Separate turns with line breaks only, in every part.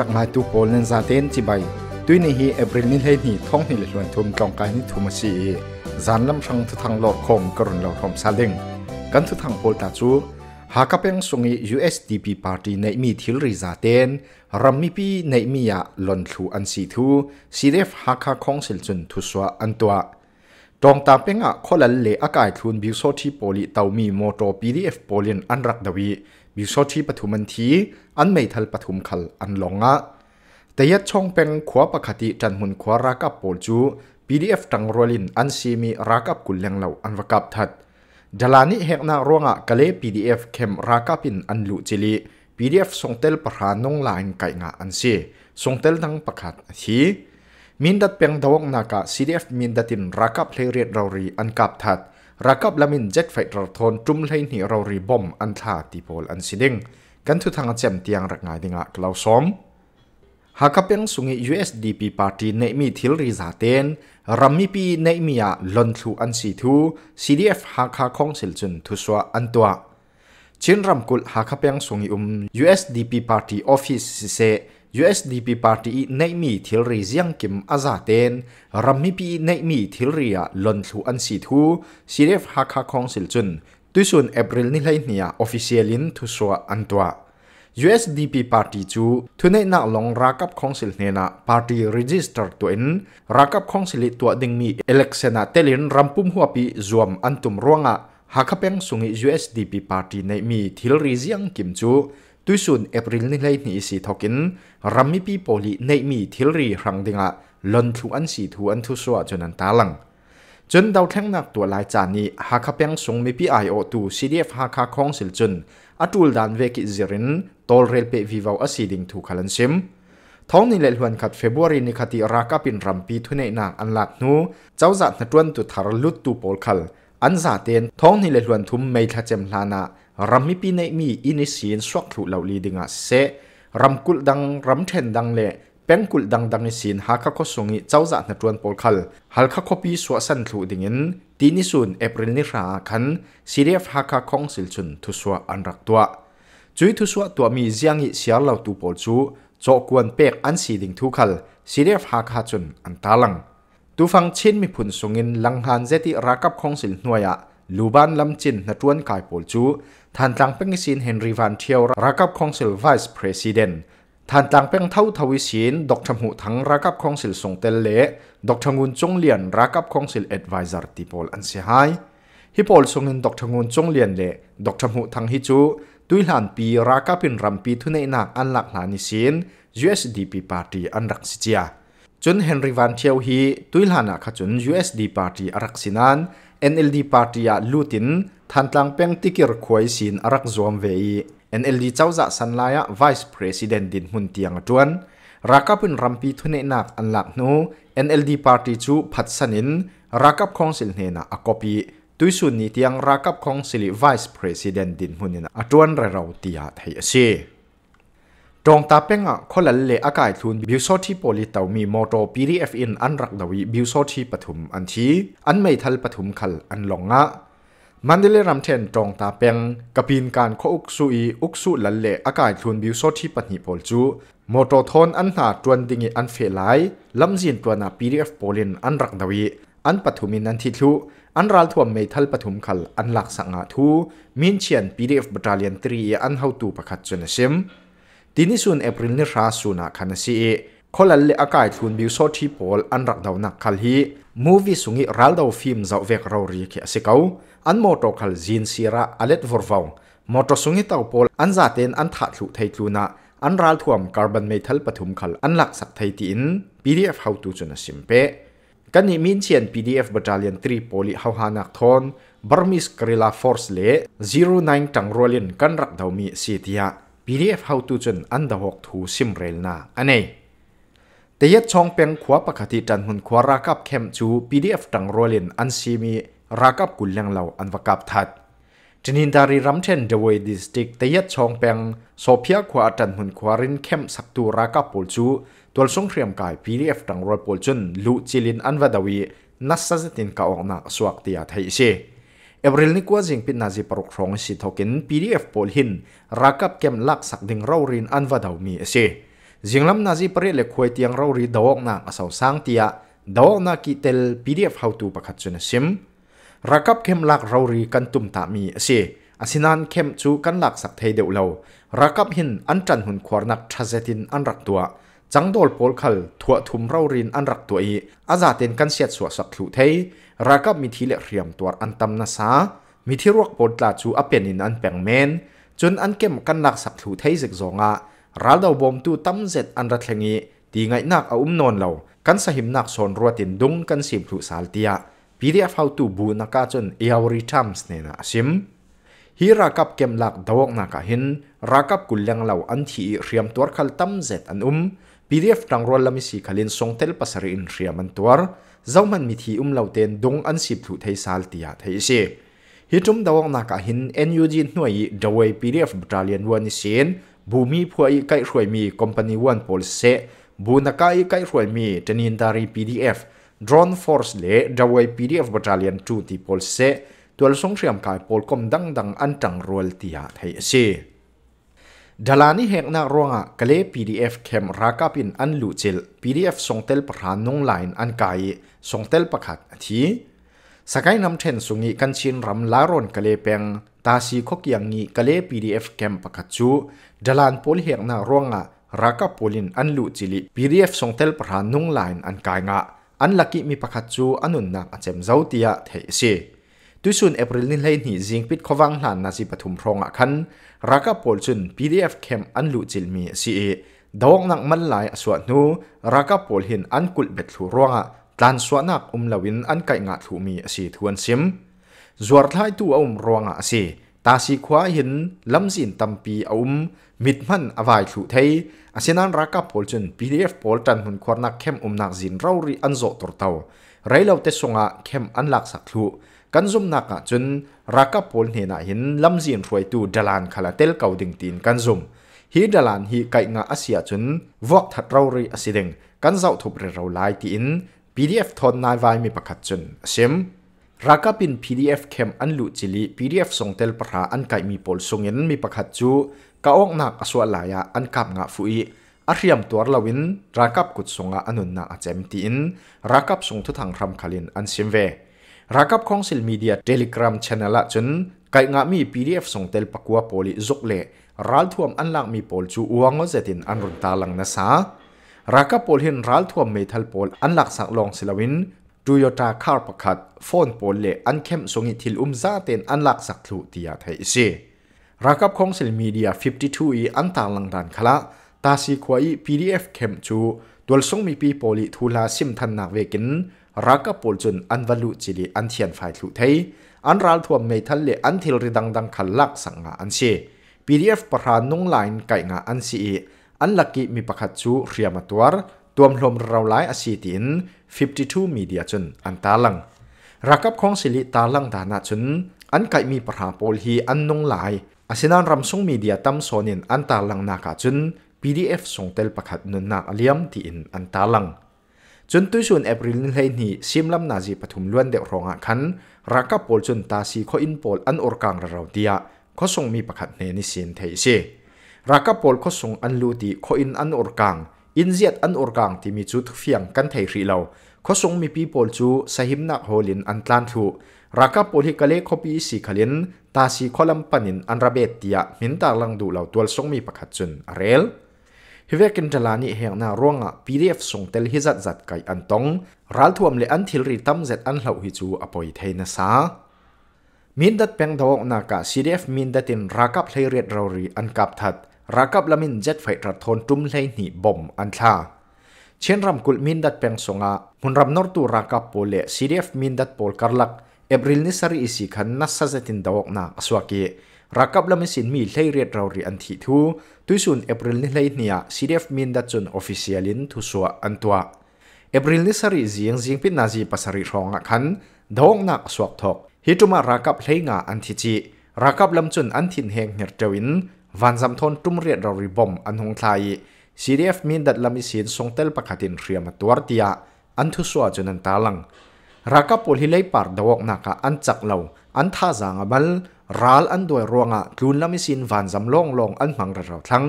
รักงายตูโปลเลนซาเตนจิใบตุยนี่ฮีเอบริลนิเลนี่ท้องนี่เลยวนทุมกองกายนี่ทุมชีจานลำชังทุทางหลอดคมกรุณหลอดคมซาเลงกันทุทางโปลตาจูหากเป็นสงี USDP ร์ตี้ในมีทิลริซาเตนรัมมีปีในมียาลอนทูอันสีทู ซีเดฟหากคองสิลจุนทุสวาอันตัวตรงตาเป็นอะคนละเลอากาศทุนบิวโซที่โปลิเตามีโมโตปีดีเอฟโปลินอันรักดวี บิวโซที่ปฐุมันทีอันไม่ทัลปฐุมขัลอันลงะแต่ยัดช่องเป็นขวบปกติจันมุนขวารักับโปูจู PDF ตังรลินอันซีมีรักับกุลเลงเหล่าอันวกับทัดดลานิเฮกนารวงะกะเล PDF เข้มรักับอินอันลุจิลี PDF ส่งเตลประหานงลายไก่งาอันซีส่งเตลทั้งประกาศทีมินดัดเปียงดวงนากะ CDF มินดัดินรักับเลเรียดเรารีอันกับทัดรักับละมินเจ็ดไฟตรทนจุ่มเลหนีเรารีบอมอันทาติโพลอันซิดิงกันทุทางเจมตียงรักงายดีงะกล่าวสมหากเป็นสุงอิ u s d ีพาร์ตี้ในมีทิลริซาเตนรัมมีพีในมีอาลอนทูอันซีทูซีีดเอฟหากาคงสิลจุนทุสวาอันตัวจินรัมกุลหากเป็นสุงอิอุม u s d ีพาร์ตี้ออฟฟิศสิเซ USDP ปาร์ตี้ในมีทิลริซียงกิมอาซาเตนรัมมีพีในมีทิลริอาลอนทูอันซีทูซีีดเอฟหากาคงสิลจุนตุยส่นเอปริลนี่เลยเนี่ยออฟฟิเชียลินทุสวาอันตัว USDP Party จูทุนในนักลงรักับคองสิลเนนะ Party r e รีจิสเตอร์ตัวเองรักับคองสิลตัวดึงมีเอ e l e c t i o าเตลินรัมพุมหัวปีรวมอันตุมร่วงอ่ะหากเป็นสุงิ USDP Party ในมีทิลรีเซียงกิมจูตุยส่นเอปริลนี่เลยนี่สีทอกินรัมมีปีโปลีในมีทิลรีรังดิงะลนทุอันสีทุอันทุสวจนันตาลังจนดาวแท่งนักตัวลายจานี้หากเปียงสงมีพีไอโอตูซีดีเอฟหากคองสิลจนอาตูลดานเวกิจิรินตอลเรลเปวิวาวอสีดิงถูกขลันซิมท้องนิ่และหวนขัดเฟบรุรีนิคติรากาปินรัมปีทุเนนักอันหลักนูเจ้าจัดนตวนตุทารลุตตโปลคัลอันซาเตนท้องนิ่และหวนทุมไม่ทะเจมลานะรัมมิปีในมีอินิสีนสวกถูเหล่าลีดิงอาเซรัมกุลดังรัมเทนดังเลเป็นกุลดังดังในสินหากข้อสงิเจ้าจัดในจวนโปลคัลหากข้อพีสวสันถูดิ่งินตีนิสุนเอปริลนิราคันซิเรียฟหากข้องสิลชนทุสวอันรักตัวจุยทุสวตัวมีเสียงอิเสียเหล่าตูโปลจูจอกวนเป็กอันสีดิ่งทุคัลซิเรียฟหากจุนอันตาลังตูฟังชินมีผุนสงินลังหันเจติรักับขงสิลหน่วยะลูบานลำจินในจวนกายโปลจูท่านตังเป็นสินเฮนรีวันเทียวรักับขงสิลไวส์ประธานทานตังเป็งเท่าทวิศินดกชมหูทั้งรักับของสิลส่งเตลเล่ดกชงุนจงเลียนรักับของสิลเอ็ดไวเซอร์ติปอลอันเสียหายฮิปอลส่งเงินดกชงุนจงเลียนเล่ดกชมหูทั้งฮิจูด้วยหลานปีรักับเป็นรัมปีทุนในหนักอันหลักหลานิสิน USDP าร์ตีอันรักสิจยาจนเฮนร่วันเทียวฮีตุยลานกขจุน USD าร์ตีอันรักสินัน NLD p a อันลูตินทันตังเป็งติกิรควยสินอันรักรวมเวี NLD เจ้าจะสันลายะ Vice President ดินหุ่นเตียงจวนรักับเป็นรัมปีทุนนักอันหลักนู NLD Party จูพัดสนินรักับของสิลเนนกอกปีตุยสุนีเตียงรักับของสิลิ Vice President ดินหุ่นนะจวนเราวเตียไทยเสีตรงตาเป็งอ่ะคนละเลอากาศทุนบิวโซที่โปลิตามีมอโตปีรีเอฟอินอันรักดาวีบิวโซที่ปฐุมอันทีอันไม่ทัลปฐุมขัลอันหลงอ่ะมันได้เลรำเทนตรงตาเปงกับปีนการโคอุกซูอีอุกซุลันเละอากาศทุนบิวโซที่ปนญหพลจูมอตทอนอันหาตรวนดิงอันเฟลไลลำจีนตัวนาปีดีเอฟโปลินอันรักดวีอันปฐุมินันทิทุอันรัลทวมเมทัลปฐุมขลอันหลักสังอาทูมินเชียนปีดีเอฟบรตเลียนตรีอันเฮาตูประคัดจนซิมดีนิสุนเอพริลนิราสูนาคันซีคนละเละอากาศทุนบิวโซที่โพลอันรักดาวนักขลฮี movie sungi raldo film zau vek ro ri khi asikau an moto khal jin sira alet vorvau moto sungi tau pol an za ten an tha thu thei tluna an ral thuam carbon metal pathum khal an lak sak thei ti in pdf how to chuna simpe kani min chen pdf battalion 3 poli hauhanak thon burmese guerrilla force le 09 tangrolin kanrak dawmi sitia pdf how to chun an dahok thu simrelna anei แต่ยัดชองเปียงขวาปกติจันหุนขวารากับเข้มจู PDF ดังโรเลนอันซีมีรากับกุลเลงเหล่าอันวกับทัดจนินดารีรัมเทนเดวดิสติกแต่ยัดชองเปียงโซเพียขวาจันหุนขวารินเข้มสักตูรากับปูจูตัวสงเครียมกาย PDF ดังโรปูจุนลูจิลินอันวดาวีนัสซาตินกาออกนักสวักตียไทยเชเอบริลนี่กว่าจิงปิดนาจีปรกครองสิทอกิน PDF ปูหินรากับเข้มลักสักดึงเรารินอันวดาวมีเชจิงลำนาจีปริเลควยเตียงเรารีดาวกนาอสาสังเตียดาวกนากิเตลปีเดฟเฮาตูประคัตชนซิมรักับเข้มหลักเรารีกันตุ่มตามีเสียอาศินันเข้มจูกันหลักสักเทเดียวเลารักับหินอันจันหุ่นควานักทราเซตินอันรักตัว จังโดลโพลคัลทัวทุมเรารีนอันรักตัวอีอาซาเตนกันเสียสวสักถูเทยรักับมีทีเลียมตัวอันตำนาซามีที่รวกปดลาจูอเปียนินอันแปงเมนจนอันเก้มกันหลักสักถูเทยสิกซองอ่ะ ral dau bom tu tam zet an ra thlengi ti ngai nak a um non lo kan sa him nak son ruatin dung kan sim thu sal tia pdf how to bu na ka chon eawri times ne na sim hi rakap kem lak dawok na ka hin rakap kuleng lo an thi riam tuar khal tam zet an um pdf tang rol lami si khalin tel pasari in riam an tuar zauman mi thi um lo ten dung an sip thu thei sal tia thei si hi tum dawok na ka hin nug hnuai dawei pdf battalion 1 ni sin บูมีพัวอไก่รวยมี คอมพานีวันพลเซบูนักไก่รวยมีเจนินดารีพีดีเอฟดรอนฟอร์สเล่้าวไอพีดีเอฟบัตเลียนจูที่พลเซตัวสงเสียมกายพลคอมดังดังอันจังรวลที่อาไทยเซดลานี่เหกนักร้องอะกเลพีดีเอฟเข้มรักอินอันลุจิลพีดีเอฟส่งเตลประหานงไลน์อันไกส่งเตลประขัดทีสกายนำเทนสุงีกันชินรำลารอนกเลเปงตาสีขกียงงี้กะเล PDF แคมป์ปะกัจจูดลานโพลเฮียงนาร่วงอะรักโพลินอันลุจิลิ PDF ส่งเทลพระานนุ่งไลน์อันกายงะอันลักกิมีปะกัจจูอันนุนนักอันเจมเจ้าเตียเทสีตุสุนเอปริลนี่เลยนีจิงปิดขวังหลานนาซีปฐุมพรองะคันรักโพลจุน PDF แคมป์อันลุจิลมีสีดาวนักมันลายสวนนูรักโพลหินอันกุลเบ็ดห่วงอ่ะตานสวนักอุมลวินอันไก่งะถูมีสีทวนซิมจวดไล่ตัวอุ้มรวงอาเัตาสีควาหินล้ำสินตัมปีอุ้มมิดมันอวัยสุไทยอาเซนั้นรักกับพอลจนพีดีเอฟพอลจันหุ่นควรนักเข้มอุ้มนักสินเรารีอันโจตรวเตาไรเราเตสงะเข้มอันหลักสักลุกันซุมนักจนรักกับพอลเห็นหินล้ำสินรวยตัวดลานคาลาเตลเก่าดึงตีนกันซุมฮีดลานฮีไก่งาอาเศัยจนวอกทัดเรารีอาศัดึงกันเจ้าทุบเรเราไล่ตีน PDF ทนนายไายมีประคัดจนเสมรักปิน PDF เข้มอันลุจิลี PDF ส่งเตลปราอันไก่มีปลส่งเงินมีประคัดจูกาอกนักอสวลายาอันกับงะฟุยอาเรียมตัวลาวินรักับกุดสงอาอนุนนาอาเจมตีนรักับส่งทุทางรำคาลินอันเซมเวรักับของสิลมีเดียเทเลกราฟชแนลละจนไก่งะมี PDF ส่งเตลปะกัวโพลิจุกเลรัลทวมอันหลังมีปลจูอวงเจตินอันรุนตาลังนะซารักับโพลเห็นรัลทวมเมทัลโพลอันหลักสักลองสิลาวิน Toyota car pakhat phone pol le an khem songi thil um za ten an lak sak thu tia thai si rakap khong sil media 52 e an ta lang dan khala ta si khwa i pdf khem chu tol song mi pi poli thula sim than nak vekin rakap pol chun an valu chili an thian phai thu thai an ral thuam mei thal le an thil ri dang dang khal lak sak nga an si pdf para nong line kai nga an si an laki mi pakhat chu hriamatwar ตัวมลมเราหลายอาศีติน52 มีเดียจนอันตาลังรักับของสิริตาลังดานาจนอันไกมีประหาโพลฮีอันนงหลายอาศยนานรำสงมีเดียตั้มโซนินอันตาลังนากาจน PDF ส่งเตลประคัดนุนนาอเลียมที่อินอันตาลังจนตุยส่วนเอปริลเลนีซิมลำนาจีปฐุมล้วนเดรองอ่ะคันรักับโพลจนตาซีข้ออินโพลอันอุรกังเราเดียข้อส่งมีประคัดเนนิสินเทเซรักับโพลข้อส่งอันลูดีข้ออินอันอุรกังอินเซียตอันอุรังที่มีจุดเฟียงกันเทียรีเลวข้อสงมีปีปอลจูสหิมนักโฮลินอันตันทูรักับปุริกเลคโคปีสีขลินตาสีคอลัมปันินอันระเบตียมินตาลังดูเล่าตัวสงมีประคตจุนเรลฮิเวกินจลานิแห่งนารวงปีเรีฟสงเตลฮิจัดจัดไกอันตงรัลทวมเลอันทิลริตัมเจ็ดอันเหลวฮิจูอปอยเทนซามินดัดเพียงดาวนากาซีเรฟมินดัดินรักับเลเรตโรรีอันกับทัดรักับลามินเจ็ดไฟระทนจุ่มเลยหนีบอมอันทาเช่นรำกุลมินดัดเป็งสงะมุนรำนอร์ตูรักับโปเลซีเดฟมินดัดโปลการลัก เอบริลนิสรีอิสิขันนัสซาตินดาวกนาสวากีรักับลามิสินมีเลยเรียดเรารีอันทีทูตุยสุนเอบริลนิเลยเนียซีเดฟมินดัดจนออฟฟิเชียลินทุสวาอันตัวเอบริลนิสรีเซียงเิียงพินาจีปัสริรองะขันดาวกนาสวากทอกฮิตุมารักับเลยงาอันทิจีรักับลำจนอันทินเฮงเฮรเจวิน van zam thon tum riat ro ri bom an hung thlai CDF min dat lami sin songtel pakhatin hriam tuar tia an thu swa chun an talang raka pol hi leipar dawok naka an chak lo an tha zanga bal ral an doi ruanga tlun lami sin van zam long long an mang ra raw thlang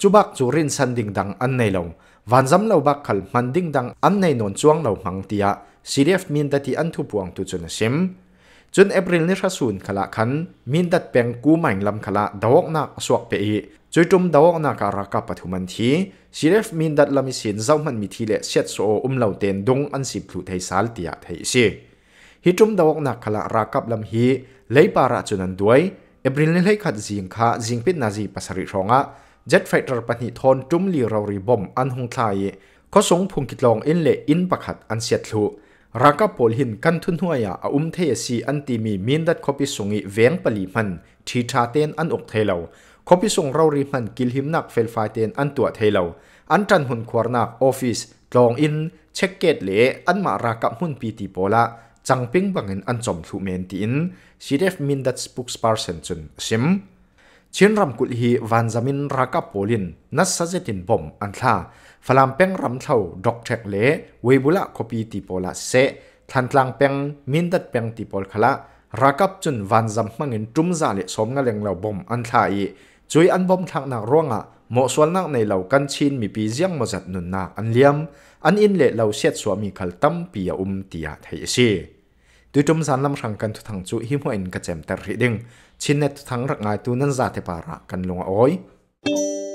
chubak chu rin san ding dang an nei lo van zam lo bak khal man ding dang an nei non chuang lo mang tia CDF min dati an thu puang tu chun sim จนเอปริลนิชสูนขละขันมินดัดเปงกูใหม่ลำขละดาวกนักสวกเปอีจุยจุมดาวกนักการกับปฐุมันทีซีเรฟมินดัดลำมิสินเจ้ามันมีทีเลเชตดโซอุมเหล่าเตนดงอันสิบถุไทยสาลเตียไทยสิฮิจุมดาวกนักขละรักับลำฮีเลยปาระจุนันด้วยเอปริลนิเลยขัดจิงคาจิงปิดนาจีปัสริชองะเจ็ดไฟตรปนิทอนจุมลีเรารีบอมอันหงทายก็สงพุงกิดลองอินเลอินประคัดอันเสียดลุรักพอลหินกันทุนหัวยาอุ้มเทียสีอันตีมีมินดัดคบิส่งอีเวงปลีมันทีชาเตนอันอกเทลาคบิส่งเราริมันกิลหิมนักเฟลไฟเตนอันตัวเทลาอันจันหุนควรนักออฟฟิศกลองอินเช็คเกตเลอันมารักหุ่นปีติโปละจังปิงบังเงินอันจอมสุเมนตินซีเดฟมินดัดสปุกสปาร์เซนจุนซิมเชียนรำกุลฮีวันจามินรักพอลินนัสซาเจตินบอมอันท่าฟลามเป็งรำเท่าดอกแทกเลเวบุละคปีติปอละเซทันตลังเป็งมินดัดเป็งติปอลขละรากับจุนวันจำมังเงินจุมซาเลสมงะเลงเหล่าบอมอันทายจุยอันบอมทางนักร่วงอ่ะหมอส่วนนักในเหล่ากันชินมีปีเจียงมาจัดนุนนักอันเลี้ยมอันอินเล่เหล่าเสียดสวมีขัลตั้มปียอุมตียไทยซียดูจุมซานลำรังกันทุทังจุหิมวินกระเจมตริดิงชินเนทุทังรักงายตูนันซาเทปาระกันลงอ้อย